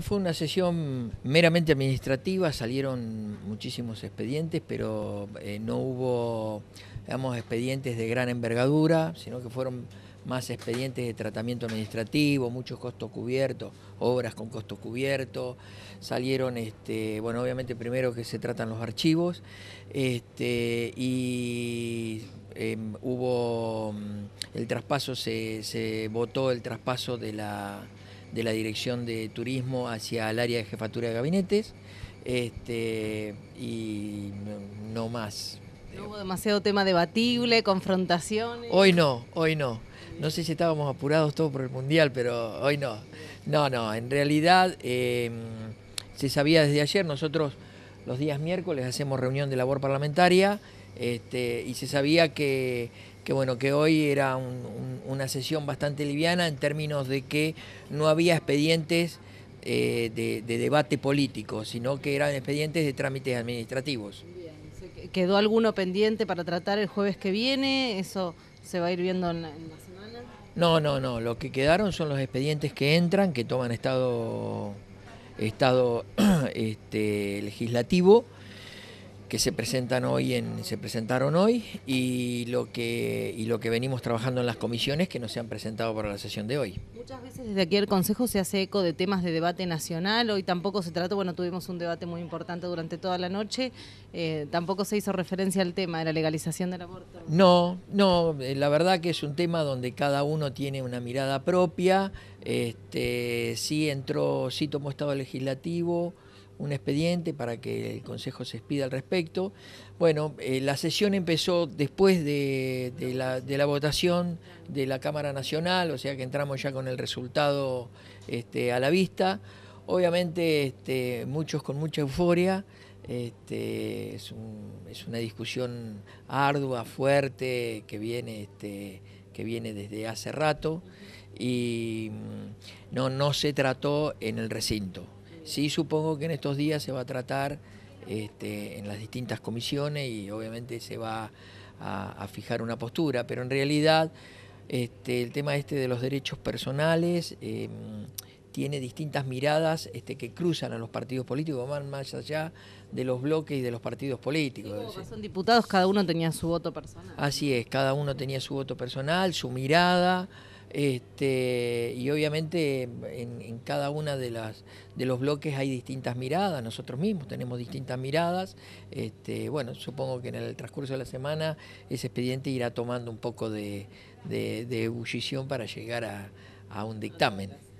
Fue una sesión meramente administrativa, salieron muchísimos expedientes, pero eh, no hubo digamos, expedientes de gran envergadura, sino que fueron más expedientes de tratamiento administrativo, muchos costos cubiertos, obras con costos cubiertos. salieron, este, bueno, obviamente primero que se tratan los archivos, este, y em, hubo, mm, el traspaso, se votó el traspaso de la de la Dirección de Turismo hacia el área de jefatura de gabinetes este, y no, más. No hubo demasiado tema debatible, confrontaciones. Hoy no, hoy no. No sé si estábamos apurados todos por el Mundial, pero hoy no. No, no, en realidad em, se sabía desde ayer, nosotros los días miércoles hacemos reunión de labor parlamentaria este, y se sabía que que bueno, que hoy era una sesión bastante liviana en términos de que no había expedientes eh, de, debate político, sino que eran expedientes de trámites administrativos. ¿Quedó alguno pendiente para tratar el jueves que viene? ¿Eso se va a ir viendo en la, semana? No, no, no. Lo que quedaron son los expedientes que entran, que toman estado, estado este, legislativo que se presentan hoy en, se presentaron hoy y lo que y lo que venimos trabajando en las comisiones que no se han presentado para la sesión de hoy. Muchas veces desde aquí el Consejo se hace eco de temas de debate nacional, hoy tampoco se trata, bueno, tuvimos un debate muy importante durante toda la noche, eh, tampoco se hizo referencia al tema de la legalización del aborto. No, no, eh, la verdad que es un tema donde cada uno tiene una mirada propia, este, sí entró, sí tomó estado legislativo, un expediente para que el Consejo se expida al respecto. Bueno, eh, la sesión empezó después de, la, votación de la Cámara Nacional, o sea que entramos ya con el resultado este, a la vista. Obviamente este, muchos con mucha euforia. Este, es, una discusión ardua, fuerte, que viene, este, que viene desde hace rato y mm, no, no se trató en el recinto. Sí, supongo que en estos días se va a tratar este, en las distintas comisiones y obviamente se va a, fijar una postura, pero en realidad este, el tema este de los derechos personales em, tiene distintas miradas este, que cruzan a los partidos políticos, van más allá de los bloques y de los partidos políticos. son diputados, cada uno tenía su voto personal. Así es, cada uno tenía su voto personal, su mirada. Este, y obviamente en, cada una de las de los bloques hay distintas miradas, nosotros mismos tenemos distintas miradas. Este, bueno, supongo que en el transcurso de la semana ese expediente irá tomando un poco de, ebullición para llegar a un dictamen.